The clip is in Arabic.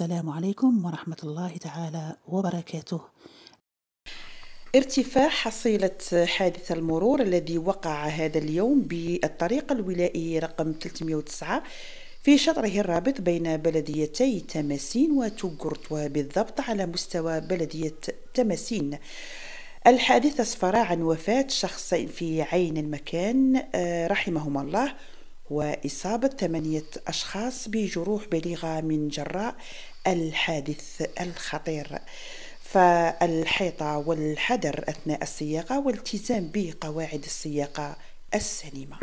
السلام عليكم ورحمة الله تعالى وبركاته ارتفاع حصيلة حادث المرور الذي وقع هذا اليوم بالطريق الولائي رقم 309 في شطره الرابط بين بلديتي تماسين وتوغرت وبالضبط على مستوى بلدية تماسين الحادث أسفر عن وفاة شخصين في عين المكان آه، رحمهما الله وإصابة ثمانية أشخاص بجروح بليغة من جراء الحادث الخطير فالحيطة والحذر أثناء السياقة والتزام بقواعد السياقة السليمة